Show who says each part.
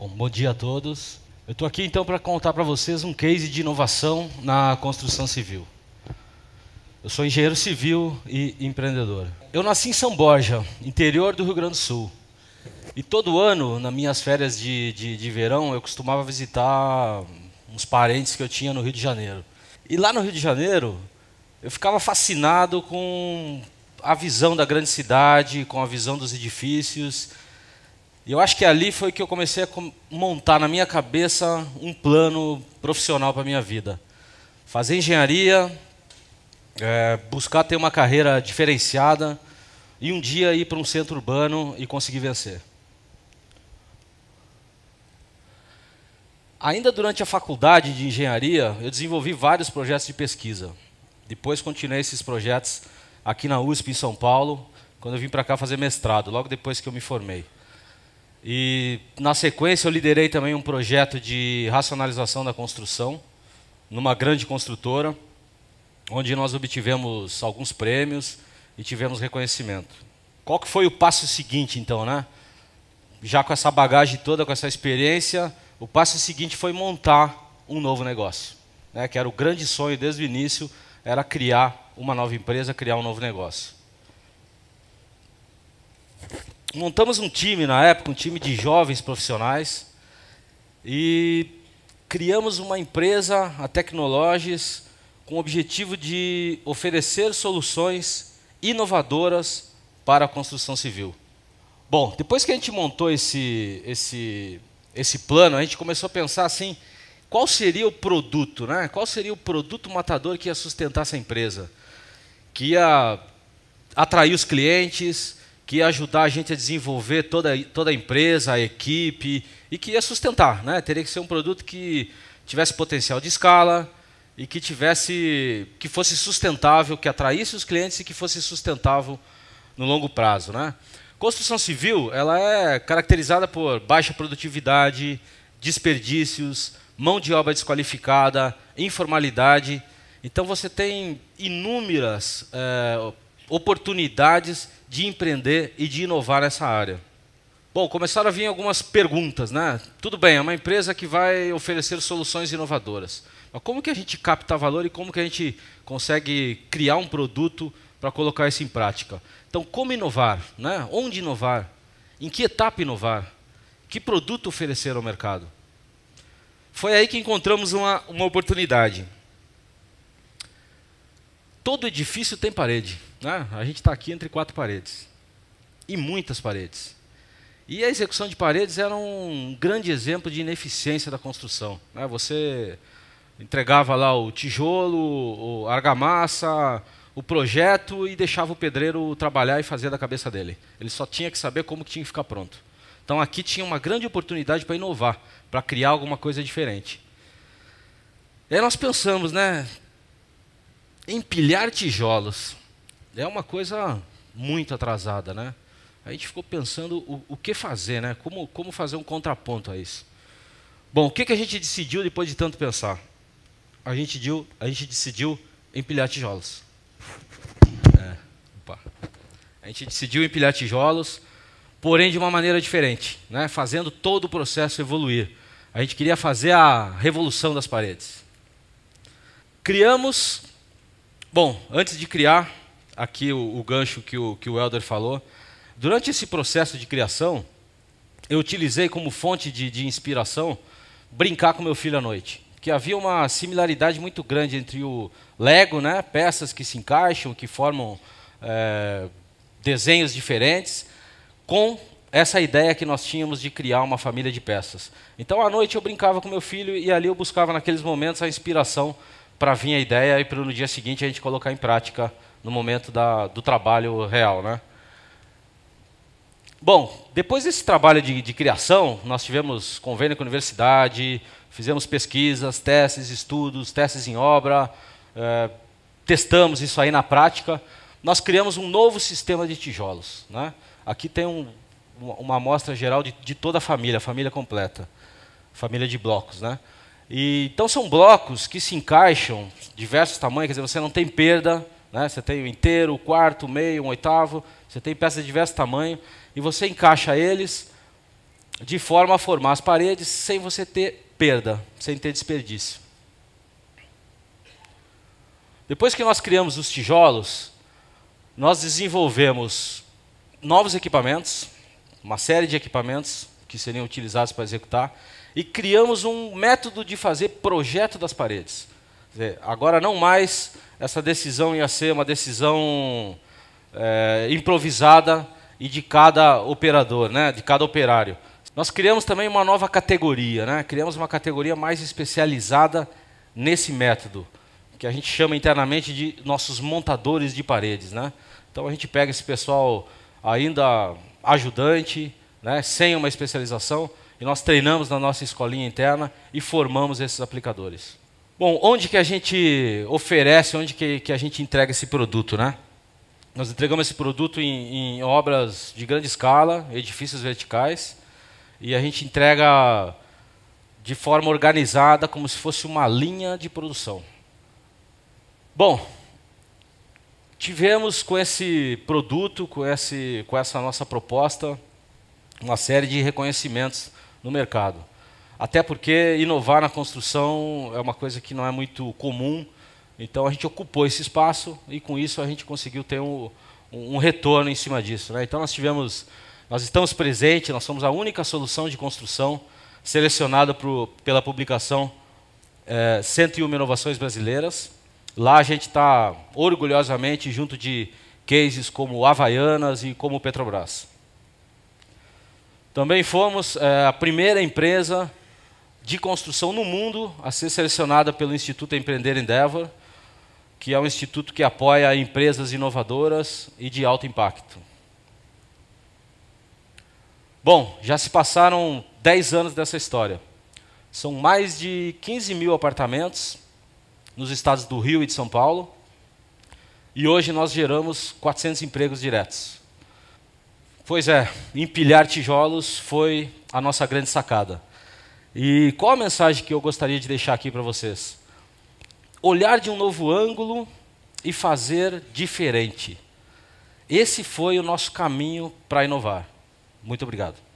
Speaker 1: Bom, bom dia a todos. Eu estou aqui então para contar para vocês um case de inovação na construção civil. Eu sou engenheiro civil e empreendedor. Eu nasci em São Borja, interior do Rio Grande do Sul. E todo ano, nas minhas férias de, de, de verão, eu costumava visitar uns parentes que eu tinha no Rio de Janeiro. E lá no Rio de Janeiro, eu ficava fascinado com a visão da grande cidade, com a visão dos edifícios e eu acho que ali foi que eu comecei a montar na minha cabeça um plano profissional para a minha vida. Fazer engenharia, é, buscar ter uma carreira diferenciada e um dia ir para um centro urbano e conseguir vencer. Ainda durante a faculdade de engenharia, eu desenvolvi vários projetos de pesquisa. Depois continuei esses projetos aqui na USP em São Paulo, quando eu vim para cá fazer mestrado, logo depois que eu me formei. E na sequência eu liderei também um projeto de racionalização da construção numa grande construtora, onde nós obtivemos alguns prêmios e tivemos reconhecimento. Qual que foi o passo seguinte então, né? Já com essa bagagem toda, com essa experiência, o passo seguinte foi montar um novo negócio, né? Que era o grande sonho desde o início, era criar uma nova empresa, criar um novo negócio montamos um time na época, um time de jovens profissionais, e criamos uma empresa, a Tecnologies, com o objetivo de oferecer soluções inovadoras para a construção civil. Bom, depois que a gente montou esse, esse, esse plano, a gente começou a pensar assim, qual seria o produto, né? Qual seria o produto matador que ia sustentar essa empresa? Que ia atrair os clientes, que ia ajudar a gente a desenvolver toda, toda a empresa, a equipe, e que ia sustentar. Né? Teria que ser um produto que tivesse potencial de escala e que tivesse que fosse sustentável, que atraísse os clientes e que fosse sustentável no longo prazo. Né? Construção civil ela é caracterizada por baixa produtividade, desperdícios, mão de obra desqualificada, informalidade. Então você tem inúmeras é, oportunidades de empreender e de inovar nessa área. Bom, começaram a vir algumas perguntas, né? Tudo bem, é uma empresa que vai oferecer soluções inovadoras. Mas como que a gente capta valor e como que a gente consegue criar um produto para colocar isso em prática? Então, como inovar, né? Onde inovar? Em que etapa inovar? Que produto oferecer ao mercado? Foi aí que encontramos uma, uma oportunidade. Todo edifício tem parede. Né? A gente está aqui entre quatro paredes e muitas paredes. E a execução de paredes era um grande exemplo de ineficiência da construção. Né? Você entregava lá o tijolo, a argamassa, o projeto e deixava o pedreiro trabalhar e fazer da cabeça dele. Ele só tinha que saber como que tinha que ficar pronto. Então aqui tinha uma grande oportunidade para inovar, para criar alguma coisa diferente. E aí nós pensamos, né? Empilhar tijolos. É uma coisa muito atrasada, né? A gente ficou pensando o, o que fazer, né? Como, como fazer um contraponto a isso. Bom, o que, que a gente decidiu depois de tanto pensar? A gente, deu, a gente decidiu empilhar tijolos. É, a gente decidiu empilhar tijolos, porém de uma maneira diferente, né? fazendo todo o processo evoluir. A gente queria fazer a revolução das paredes. Criamos. Bom, antes de criar, aqui o, o gancho que o, que o Helder falou. Durante esse processo de criação, eu utilizei como fonte de, de inspiração brincar com meu filho à noite. Que havia uma similaridade muito grande entre o Lego, né, peças que se encaixam, que formam é, desenhos diferentes, com essa ideia que nós tínhamos de criar uma família de peças. Então, à noite eu brincava com meu filho e ali eu buscava naqueles momentos a inspiração para vir a ideia e para no dia seguinte a gente colocar em prática no momento da, do trabalho real. Né? Bom, depois desse trabalho de, de criação, nós tivemos convênio com a universidade, fizemos pesquisas, testes, estudos, testes em obra, é, testamos isso aí na prática. Nós criamos um novo sistema de tijolos. Né? Aqui tem um, uma amostra geral de, de, toda a família, a família completa, família de blocos. Né? E, então são blocos que se encaixam, diversos tamanhos, quer dizer, você não tem perda, né? Você tem o inteiro, o quarto, o meio, um oitavo, você tem peças de diversos tamanhos, e você encaixa eles de forma a formar as paredes sem você ter perda, sem ter desperdício. Depois que nós criamos os tijolos, nós desenvolvemos novos equipamentos, uma série de equipamentos que seriam utilizados para executar, e criamos um método de fazer projeto das paredes agora não mais essa decisão ia ser uma decisão é, improvisada e de cada operador, né, de cada operário. Nós criamos também uma nova categoria, né, criamos uma categoria mais especializada nesse método, que a gente chama internamente de nossos montadores de paredes. Né? Então a gente pega esse pessoal ainda ajudante, né, sem uma especialização, e nós treinamos na nossa escolinha interna e formamos esses aplicadores. Bom, onde que a gente oferece, onde que, que a gente entrega esse produto, né? Nós entregamos esse produto em, em obras de grande escala, edifícios verticais, e a gente entrega de forma organizada, como se fosse uma linha de produção. Bom, tivemos com esse produto, com, esse, com essa nossa proposta, uma série de reconhecimentos no mercado até porque inovar na construção é uma coisa que não é muito comum. Então a gente ocupou esse espaço e com isso a gente conseguiu ter um, um retorno em cima disso. Né? Então nós tivemos, nós estamos presentes, nós somos a única solução de construção selecionada pro, pela publicação é, eh, 101 Inovações Brasileiras. Lá a gente está orgulhosamente junto de cases como Havaianas e como Petrobras. Também fomos é, a primeira empresa de construção no mundo a ser selecionada pelo Instituto Empreender Endeavor, que é um instituto que apoia empresas inovadoras e de alto impacto. Bom, já se passaram 10 anos dessa história. São mais de 15 mil apartamentos nos estados do Rio e de São Paulo. E hoje nós geramos 400 empregos diretos. Pois é, empilhar tijolos foi a nossa grande sacada. E qual a mensagem que eu gostaria de deixar aqui para vocês? Olhar de um novo ângulo e fazer diferente. Esse foi o nosso caminho para inovar. Muito obrigado.